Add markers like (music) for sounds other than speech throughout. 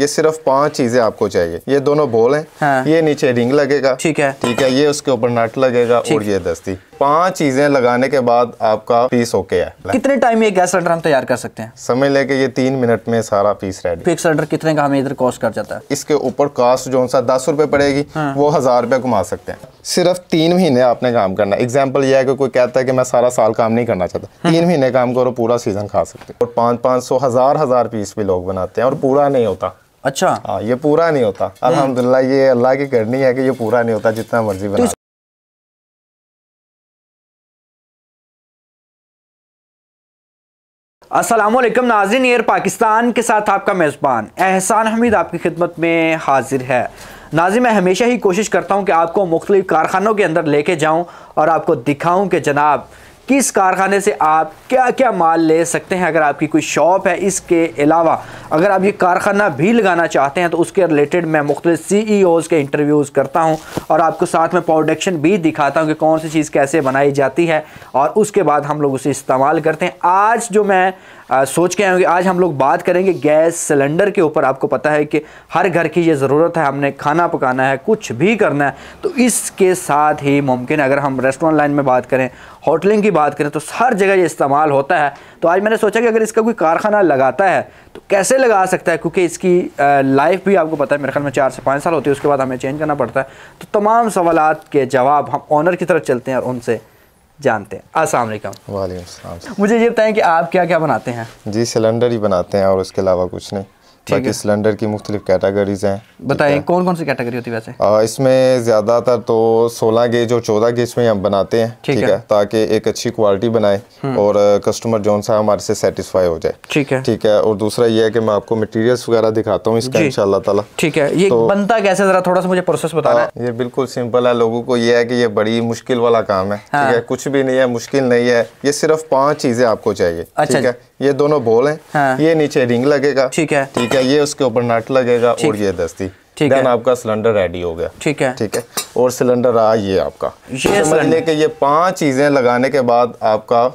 ये सिर्फ पांच चीजें आपको चाहिए ये दोनों बोल हैं हाँ। ये नीचे रिंग लगेगा ठीक है ठीक है ये उसके ऊपर नट लगेगा और ये दस्ती पांच चीजें लगाने के बाद आपका पीस ओके है कितने टाइम में गैस सिलेंडर हम तैयार कर सकते हैं समझ लेके ये तीन मिनट में सारा पीस रेडी फिक्स सिलेंडर कितने का हमें इधर कॉस्ट कर जाता है इसके ऊपर कास्ट जो सा दस रुपए पड़ेगी हाँ। वो हजार रुपए घुमा सकते हैं सिर्फ तीन महीने आपने काम करना एग्जाम्पल ये है कि कोई कहता है कि मैं सारा साल काम नहीं करना चाहता हाँ। तीन महीने काम करो पूरा सीजन खा सकते और पाँच पाँच सौ हजार हजार पीस भी लोग बनाते हैं और पूरा नहीं होता अच्छा आ, हाँ, ये पूरा नहीं होता अलहमदुल्ला ये अल्लाह की करनी है कि ये पूरा नहीं होता जितना मर्जी बना असलम नाजिन एयर पाकिस्तान के साथ आपका मेज़बान एहसान हमीद आपकी खिदमत में हाजिर है नाजिम मैं हमेशा ही कोशिश करता हूँ कि आपको मुख्तलिफ़ कारखानों के अंदर लेके जाऊँ और आपको दिखाऊँ कि जनाब किस कारखाने से आप क्या क्या माल ले सकते हैं अगर आपकी कोई शॉप है इसके अलावा अगर आप ये कारखाना भी लगाना चाहते हैं तो उसके रिलेटेड मैं मुख्तु सी e के इंटरव्यूज़ करता हूँ और आपको साथ में प्रोडक्शन भी दिखाता हूँ कि कौन सी चीज़ कैसे बनाई जाती है और उसके बाद हम लोग उसे इस्तेमाल करते हैं आज जो मैं आ, सोच के आए होंगे आज हम लोग बात करेंगे गैस सिलेंडर के ऊपर आपको पता है कि हर घर की ये ज़रूरत है हमने खाना पकाना है कुछ भी करना है तो इसके साथ ही मुमकिन अगर हम रेस्टोरेंट लाइन में बात करें होटलिंग की बात करें तो हर जगह ये इस्तेमाल होता है तो आज मैंने सोचा कि अगर इसका कोई कारखाना लगाता है तो कैसे लगा सकता है क्योंकि इसकी लाइफ भी आपको पता है मेरे ख्याल में चार से पाँच साल होती है उसके बाद हमें चेंज करना पड़ता है तो तमाम सवाल के जवाब हम ऑनर की तरफ चलते हैं और उनसे जानते हैं असलम वालेकाम मुझे ये बताएं कि आप क्या क्या बनाते हैं जी सिलेंडर ही बनाते हैं और उसके अलावा कुछ नहीं बाकी सिलेंडर की मुख्तलिफ कैटेगरीज हैं बताइए कौन कौन सी कैटेगरी होती है वैसे आ, इसमें ज़्यादातर तो 16 गेज और चौदह गेज में हम बनाते हैं ठीक, ठीक है, है ताकि एक अच्छी क्वालिटी बनाए हम्म। और कस्टमर जोन सा हमारे से सेटिस्फाई हो जाए ठीक है ठीक है और दूसरा ये है कि मैं आपको मटेरियल्स वगैरह दिखाता हूँ इसका इनशाला ठीक है ये तो- बनता कैसे ज़रा थोड़ा सा मुझे प्रोसेस बताना ये बिल्कुल सिंपल है लोगों को ये है की ये बड़ी मुश्किल वाला काम है ठीक है हाँ। कुछ भी नहीं है मुश्किल नहीं है ये सिर्फ पाँच चीज़ें आपको चाहिए अच्छा ठीक है ये दोनों बोल है हाँ। ये नीचे रिंग लगेगा ठीक है ठीक है ये उसके ऊपर नट लगेगा और ये दस्ती ठीक है आपका सिलेंडर रेडी हो गया ठीक है ठीक है और सिलेंडर आ ये आपका ये तो समझने के ये पांच चीज़ें लगाने के बाद आपका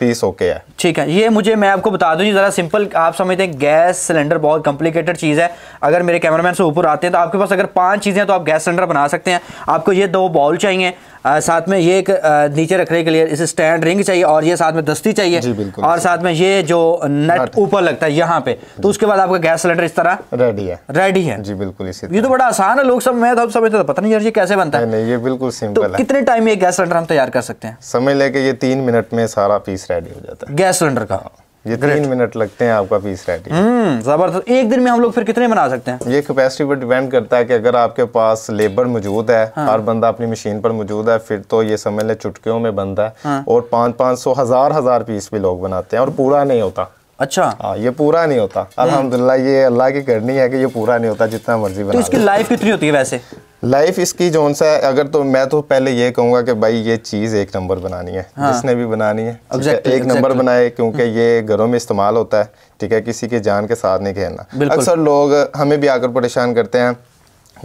पीस ओके है ठीक है ये मुझे मैं आपको बता दूं ज़रा सिंपल आप समझते हैं गैस सिलेंडर बहुत कॉम्प्लिकेटेड चीज़ है अगर मेरे कैमरामैन से ऊपर आते हैं तो आपके पास अगर पांच चीज़ें तो आप गैस सिलेंडर बना सकते हैं आपको ये दो बॉल चाहिए आ, साथ में ये एक नीचे रखने के लिए इसे स्टैंड रिंग चाहिए और ये साथ में दस्ती चाहिए और साथ में ये जो नट ऊपर लगता है यहाँ पे तो उसके बाद आपका गैस सिलेंडर इस तरह रेडी है रेडी है जी बिल्कुल ये तो बड़ा आसान है लोग सब मैं तो समझते तो पता नहीं यार ये कैसे बनता है नहीं ये बिल्कुल सिंपल तो है कितने टाइम में गैस सिलेंडर हम तैयार कर सकते हैं समय लेके ये तीन मिनट में सारा पीस रेडी हो जाता है गैस सिलेंडर का हाँ। ये तीन मिनट लगते हैं आपका पीस रेडी हम्म, जबरदस्त एक दिन में हम लोग फिर कितने बना सकते हैं ये कैपेसिटी पर डिपेंड करता है कि अगर आपके पास लेबर मौजूद है हाँ। हर बंदा अपनी मशीन पर मौजूद है फिर तो ये समझ ले चुटकियों में बनता है हाँ। और पाँच पाँच सौ हजार हजार पीस भी लोग बनाते हैं और पूरा नहीं होता अच्छा हाँ ये पूरा नहीं होता अलहमदुल्ला ये अल्लाह की करनी है कि ये पूरा नहीं होता जितना मर्जी तो बना तो इसकी लाइफ कितनी होती है वैसे लाइफ इसकी जो सा अगर तो मैं तो पहले ये कहूंगा कि भाई ये चीज़ एक नंबर बनानी है हाँ। जिसने भी बनानी है exactly, एक exactly. नंबर बनाए क्योंकि हम्म। ये घरों में इस्तेमाल होता है ठीक है किसी के जान के साथ नहीं खेलना अक्सर लोग हमें भी आकर परेशान करते हैं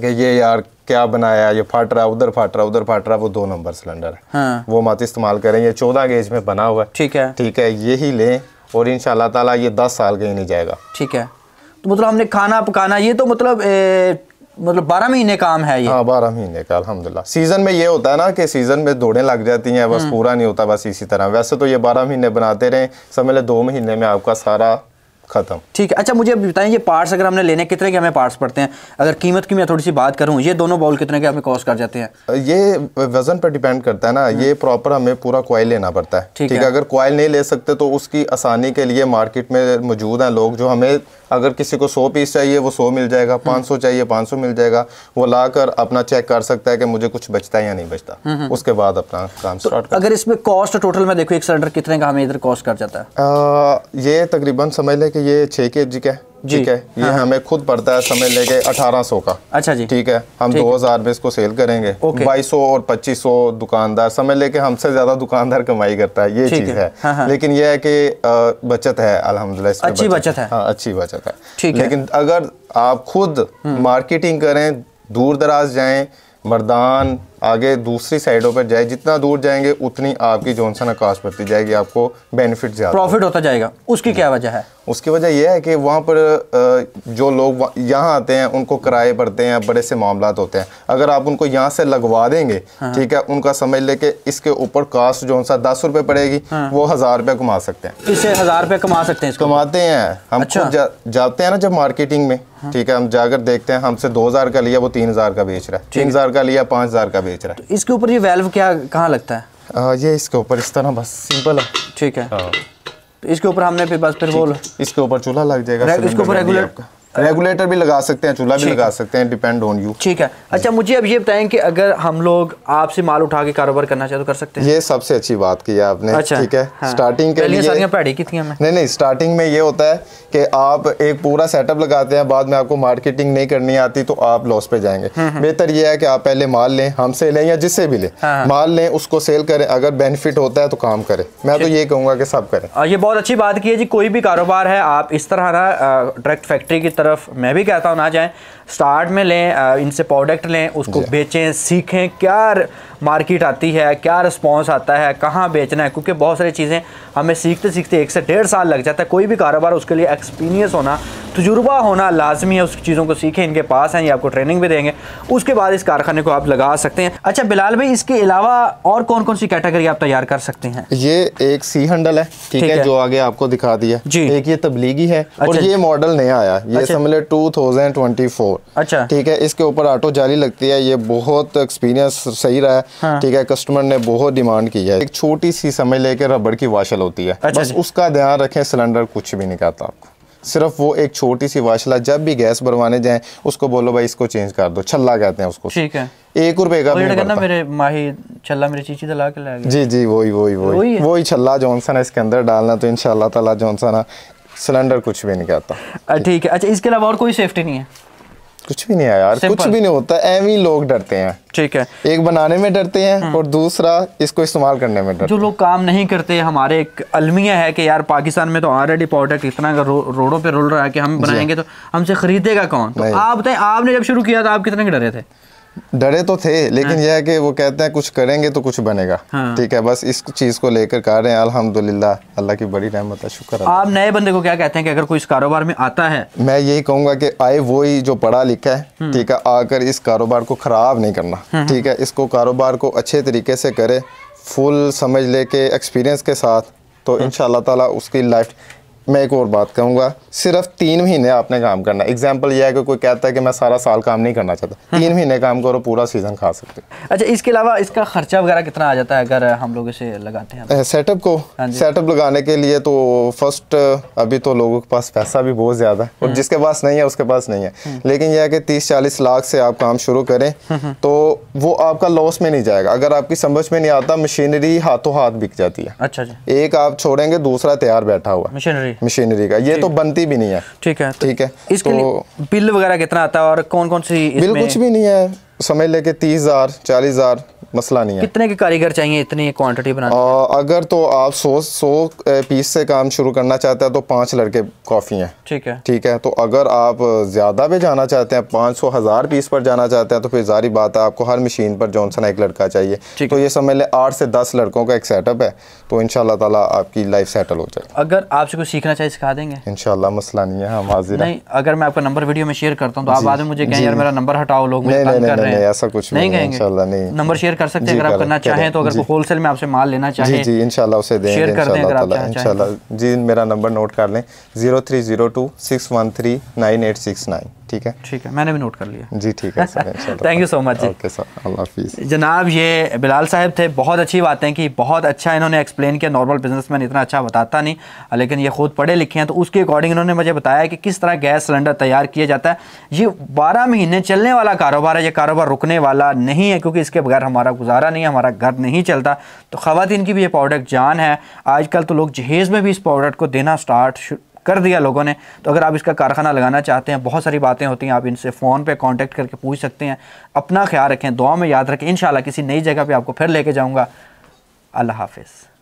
कि ये यार क्या बनाया ये फाट रहा उधर फाट रहा उधर फाट रहा वो दो नंबर सिलेंडर है हाँ। वो मत इस्तेमाल करें ये चौदह गेज में बना हुआ है ठीक है ठीक है यही लें और इन ताला ये दस साल कहीं नहीं जाएगा ठीक है तो मतलब हमने खाना पकाना ये तो मतलब ए, मतलब बारह महीने काम है ये हाँ बारह महीने का अलहमदिल्ला सीज़न में ये होता है ना कि सीज़न में दौड़ें लग जाती हैं बस हम्म। पूरा नहीं होता बस इसी तरह वैसे तो ये बारह महीने बनाते रहें समझ लें दो महीने में आपका सारा खत्म ठीक है अच्छा मुझे अभी बताएं ये पार्ट्स अगर हमने लेने कितने के हमें पार्ट्स पड़ते हैं अगर कीमत की मैं थोड़ी सी बात करूं ये दोनों बॉल कितने के हमें कॉस्ट कर जाते हैं ये वजन पर डिपेंड करता है ना हम्म। ये प्रॉपर हमें पूरा क्वाइल लेना पड़ता है ठीक है अगर क्वाइल नहीं ले सकते तो उसकी आसानी के लिए मार्केट में मौजूद है लोग जो हमें अगर किसी को सौ पीस चाहिए वो सौ मिल जाएगा हम्म। पाँच सौ चाहिए पाँच सौ मिल जाएगा वो लाकर अपना चेक कर सकता है कि मुझे कुछ बचता है या नहीं बचता हम्म, उसके बाद अपना काम तो स्टार्ट अगर इसमें कॉस्ट टोटल में देखो एक सिलेंडर कितने का हमें इधर कॉस्ट कर जाता है आ, ये तकरीबन समझ लें कि ये छह के जी का ठीक है ये हाँ। हमें खुद पड़ता है समय लेके अठारह सौ का अच्छा जी ठीक है हम दो हजार में इसको सेल करेंगे बाईस सौ और पच्चीस सौ दुकानदार समय लेके हमसे ज्यादा दुकानदार कमाई करता है ये चीज है, है। हाँ, हाँ, लेकिन ये है कि बचत है अल्हम्दुलिल्लाह हाँ, अच्छी बचत है अच्छी बचत है लेकिन अगर आप खुद मार्केटिंग हम्म। करें दूर दराज जाए मर्दान आगे दूसरी साइडों पर जाए जितना दूर जाएंगे उतनी आपकी जॉनसन अकाश बढ़ती जाएगी आपको बेनिफिट ज़्यादा प्रॉफिट होता जाएगा उसकी क्या वजह है उसकी वजह यह है कि वहाँ पर जो लोग यहाँ आते हैं उनको किराए पड़ते हैं बड़े से मामला होते हैं अगर आप उनको यहाँ से लगवा देंगे हाँ। ठीक है उनका समझ ले के इसके ऊपर कास्ट जो सा दस रुपये पड़ेगी हाँ। वो हज़ार रुपये कमा सकते हैं इससे हज़ार रुपये कमा सकते हैं कमाते हैं हम अच्छा। जा, जाते हैं ना जब मार्केटिंग में हाँ। ठीक है हम जाकर देखते हैं हमसे दो हज़ार का लिया वो तीन हज़ार का बेच रहा है तीन हज़ार का लिया पाँच हज़ार का बेच रहा है तो इसके ऊपर ये वेल्व क्या कहाँ लगता है आ, ये इसके ऊपर इस तरह बस सिंपल है ठीक है हाँ। तो इसके ऊपर हमने फिर बस फिर वो इसके ऊपर चूल्हा लग जाएगा इसके ऊपर रेगुलेटर रेगुलेटर भी लगा सकते हैं चूल्हा भी लगा सकते हैं डिपेंड ऑन यू ठीक है अच्छा मुझे अब ये बताएं कि अगर हम लोग आपसे माल उठा के कारोबार करना चाहे तो कर सकते हैं ये सबसे अच्छी बात की है आपने अच्छा, ठीक है हाँ। स्टार्टिंग के लिए पढ़ी हमें नहीं नहीं स्टार्टिंग में ये होता है कि आप एक पूरा सेटअप लगाते हैं बाद में आपको मार्केटिंग नहीं करनी आती तो आप लॉस पे जाएंगे हम्म, हम्म। बेहतर ये है कि आप पहले माल लें हमसे लें या जिससे भी लें हाँ, हाँ। माल लें उसको सेल करें अगर बेनिफिट होता है तो काम करें मैं तो ये कहूँगा कि सब करें ये बहुत अच्छी बात की है जी कोई भी कारोबार है आप इस तरह ना डायरेक्ट फैक्ट्री की तरफ तरफ मैं भी कहता हूँ ना जाएँ स्टार्ट में लें इनसे प्रोडक्ट लें उसको बेचें सीखें क्या मार्केट आती है क्या रिस्पॉन्स आता है कहाँ बेचना है क्योंकि बहुत सारी चीज़ें हमें सीखते सीखते एक से डेढ़ साल लग जाता है कोई भी कारोबार उसके लिए एक्सपीरियंस होना तजुर्बा होना लाजमी है उस चीज़ों को सीखें इनके पास हैं ये आपको ट्रेनिंग भी देंगे उसके बाद इस कारखाने को आप लगा सकते हैं अच्छा बिलाल भाई इसके अलावा और कौन कौन सी कैटेगरी आप तैयार कर सकते हैं ये एक सी हंडल है ठीक है, जो आगे आपको दिखा दिया जी एक ये तबलीगी है और अच्छा। ये मॉडल नया आया ये अच्छा। समझ लें टू फोर अच्छा ठीक है इसके ऊपर ऑटो जाली लगती है ये बहुत एक्सपीरियंस सही रहा है हाँ। ठीक है कस्टमर ने बहुत डिमांड की है एक छोटी सी समय लेके रबड़ की वाशल होती है अच्छा बस उसका ध्यान रखें सिलेंडर कुछ भी नहीं करता आपको सिर्फ वो एक छोटी सी वाशला जब भी गैस भरवाने जाए उसको बोलो भाई इसको चेंज कर दो छल्ला कहते हैं उसको ठीक है एक रुपए का मेरे माही छल्ला मेरे चीची दला तो के जी जी वही वही वही वही छल्ला जॉनसन है इसके अंदर डालना तो इन शाह जॉनसन सिलेंडर कुछ भी नहीं कहता ठीक है अच्छा इसके अलावा और कोई सेफ्टी नहीं है कुछ भी नहीं है यार कुछ भी नहीं होता है ही लोग डरते हैं ठीक है एक बनाने में डरते हैं हम्म। और दूसरा इसको इस्तेमाल करने में डरते जो लोग काम नहीं करते हमारे एक अलमिया है कि यार पाकिस्तान में तो ऑलरेडी पाउडर कितना रो, रोडों पे रोल रहा है कि हम बनाएंगे तो हमसे खरीदेगा कौन तो आप बताएं आपने जब शुरू किया था तो आप कितने के डरे थे डरे तो थे लेकिन हाँ। यह है कि वो कहते हैं कुछ करेंगे तो कुछ बनेगा हाँ। ठीक है बस इस चीज़ को लेकर कर रहे हैं अल्हम्दुलिल्लाह अल्लाह की बड़ी रहमत है शुक्र आप नए बंदे को क्या कहते हैं कि अगर कोई इस कारोबार में आता है मैं यही कहूंगा कि आए वो ही जो पढ़ा लिखा है हम्म। ठीक है आकर इस कारोबार को ख़राब नहीं करना हम्म, हम्म। ठीक है इसको कारोबार को अच्छे तरीके से करे फुल समझ ले के एक्सपीरियंस के साथ तो हाँ। इन ताला उसकी लाइफ मैं एक और बात कहूँगा सिर्फ तीन महीने आपने काम करना एग्जाम्पल यह है कि कोई कहता है कि मैं सारा साल काम नहीं करना चाहता हम्म। तीन महीने काम करो पूरा सीज़न खा सकते अच्छा इसके अलावा इसका खर्चा वगैरह कितना आ जाता है अगर हम लोग इसे लगाते हैं सेटअप को सेटअप हाँ लगाने के लिए तो फर्स्ट अभी तो लोगों के पास पैसा भी बहुत ज़्यादा है और हम्म। जिसके पास नहीं है उसके पास नहीं है हम्म। लेकिन यह है कि तीस चालीस लाख से आप काम शुरू करें तो वो आपका लॉस में नहीं जाएगा अगर आपकी समझ में नहीं आता मशीनरी हाथों हाथ बिक जाती है अच्छा एक आप छोड़ेंगे दूसरा तैयार बैठा हुआ मशीनरी मशीनरी का ये तो बनती भी नहीं है ठीक है तो ठीक है इसके तो लिए बिल वगैरह कितना आता है और कौन कौन सी बिल कुछ भी नहीं है समझ लेके तीस हज़ार चालीस हज़ार मसला नहीं है कितने के कारीगर चाहिए इतनी क्वांटिटी बनाने आ, अगर तो आप सो सौ पीस से काम शुरू करना चाहते हैं तो पांच लड़के काफी हैं ठीक है ठीक है तो अगर आप ज़्यादा पे जाना चाहते हैं पाँच सौ हज़ार पीस पर जाना चाहते हैं तो फिर जारी बात है आपको हर मशीन पर जॉनसन एक लड़का चाहिए तो ये समझ लें आठ से दस लड़कों का एक सेटअप है तो इन ताला आपकी लाइफ सेटल हो जाएगी अगर आपसे कुछ सीखना चाहिए सिखा देंगे इन मसला नहीं है हम हाजिर नहीं अगर मैं आपका नंबर वीडियो में शेयर करता हूँ तो आप बाद में मुझे कहें यार मेरा नंबर हटाओ लोग नहीं ऐसा कुछ नहीं कहेंगे नंबर शेयर कर सकते हैं अगर आप करना चाहें तो अगर होलसेल में आपसे माल लेना चाहें जी इंशाल्लाह उसे दें शेयर कर दें अगर आप इंशाल्लाह जी मेरा नंबर नोट कर लें zero three zero two six one three nine eight six nine ठीक है ठीक है मैंने भी नोट कर लिया जी ठीक है thank you so much okay sir Allah (laughs) हाफिज़ जनाब ये बिलाल साहब थे बहुत अच्छी बातें कि बहुत अच्छा इन्होंने एक्सप्लेन किया नॉर्मल बिजनेसमैन इतना अच्छा बताता नहीं लेकिन ये खुद पढ़े लिखे हैं तो उसके अकॉर्डिंग इन्होंने मुझे बताया कि किस तरह गैस सिलेंडर तैयार किया जाता है ये बारह महीने चलने वाला कारोबार है ये कारोबार रुकने वाला नहीं है क्योंकि इसके बगैर हमारा गुजारा नहीं हमारा घर नहीं चलता तो खातिन की भी ये प्रोडक्ट जान है आजकल तो लोग जहेज़ में भी इस प्रोडक्ट को देना स्टार्ट कर दिया लोगों ने तो अगर आप इसका कारखाना लगाना चाहते हैं बहुत सारी बातें होती हैं आप इनसे फ़ोन पर कॉन्टैक्ट करके पूछ सकते हैं अपना ख्याल रखें दुआ में याद रखें इन किसी नई जगह पर आपको फिर लेके जाऊँगा अल्लाह हाफिज़